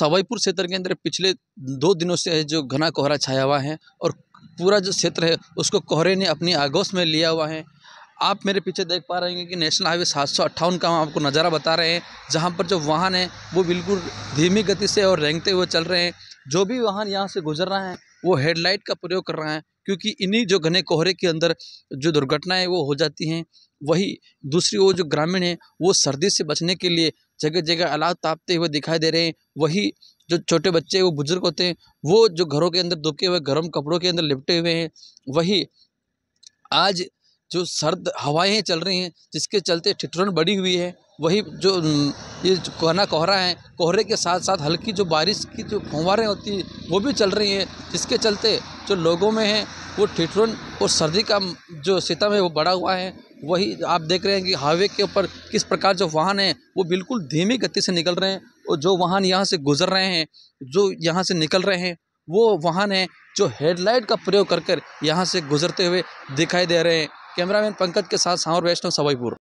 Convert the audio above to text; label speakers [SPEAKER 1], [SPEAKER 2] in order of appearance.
[SPEAKER 1] सवाईपुर क्षेत्र के अंदर पिछले दो दिनों से जो घना कोहरा छाया हुआ है और पूरा जो क्षेत्र है उसको कोहरे ने अपनी आगोश में लिया हुआ है आप मेरे पीछे देख पा रहे हैं कि नेशनल हाईवे सात सौ अट्ठावन का हम आपको नज़ारा बता रहे हैं जहाँ पर जो वाहन है वो बिल्कुल धीमी गति से और रेंगते हुए चल रहे हैं जो भी वाहन यहाँ से गुजर रहा है वो हेडलाइट का प्रयोग कर रहा है क्योंकि इन्हीं जो घने कोहरे के अंदर जो दुर्घटनाएं वो हो जाती हैं वही दूसरी ओर जो ग्रामीण हैं वो सर्दी से बचने के लिए जगह जगह अलाव तापते हुए दिखाई दे रहे हैं वही जो छोटे बच्चे वो बुजुर्ग होते हैं वो जो घरों के अंदर दुबके हुए गर्म कपड़ों के अंदर लिपटे हुए हैं वही आज जो सर्द हवाएँ चल रही हैं जिसके चलते ठिठुरन बढ़ी हुई है वही जो ये कोहना कोहरा है कोहरे के साथ साथ हल्की जो बारिश की जो फुहारें होती हैं वो भी चल रही हैं जिसके चलते जो लोगों में हैं वो ठिठुरन और सर्दी का जो सितम है वो बढ़ा हुआ है वही आप देख रहे हैं कि हाईवे के ऊपर किस प्रकार जो वाहन हैं वो बिल्कुल धीमी गति से निकल रहे हैं और जो वाहन यहाँ से गुजर रहे हैं जो यहाँ से निकल रहे हैं वो वाहन हैं जो हेडलाइट का प्रयोग कर कर यहाँ से गुजरते हुए दिखाई दे रहे हैं कैमरामैन पंकज के साथ सांवर वैष्णव सवाईपुर